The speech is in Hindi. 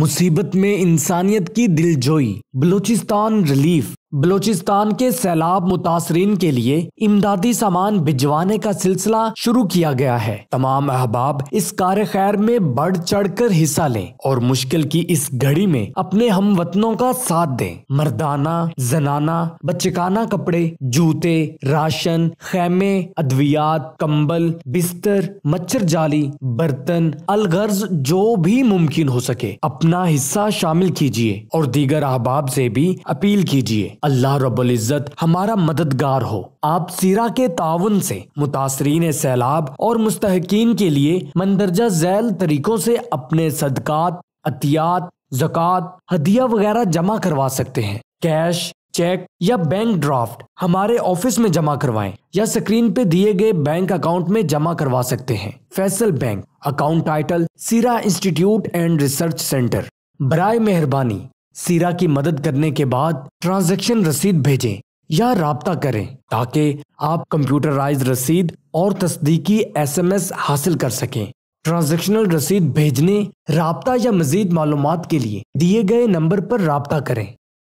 मुसीबत में इंसानियत की दिलजोई बलूचिस्तान रिलीफ बलूचिस्तान के सैलाब मुतासरीन के लिए इमदादी सामान भिजवाने का सिलसिला शुरू किया गया है तमाम अहबाब इस कार खैर में बढ़ चढ़ कर हिस्सा लें और मुश्किल की इस घड़ी में अपने हम वतनों का साथ दें मर्दाना जनाना बच्चकाना कपड़े जूते राशन खेमे अद्वियात कंबल बिस्तर मच्छर जाली बर्तन अलगर्ज जो भी मुमकिन हो सके अपना हिस्सा शामिल कीजिए और दीगर अहबाब से भी अपील कीजिए अल्लाह रबुल्ज़त हमारा मददगार हो आप सीरा के ताउन से मुतासरीन सैलाब और मुस्तकिन के लिए मंदरजा जैल तरीकों से अपने सदक़ात अतियात जक़ात हदिया वगैरह जमा करवा सकते हैं कैश चेक या बैंक ड्राफ्ट हमारे ऑफिस में जमा करवाएं या स्क्रीन पे दिए गए बैंक अकाउंट में जमा करवा सकते हैं फैसल बैंक अकाउंट टाइटल सीरा इंस्टीट्यूट एंड रिसर्च सेंटर बर मेहरबानी सीरा की मदद करने के बाद ट्रांजैक्शन रसीद भेजें या रबता करें ताकि आप कंप्यूटराइज रसीद और तस्दीकी एसएमएस हासिल कर सकें ट्रांजैक्शनल रसीद भेजने रबता या मजीद मालूम के लिए दिए गए नंबर पर रबता करें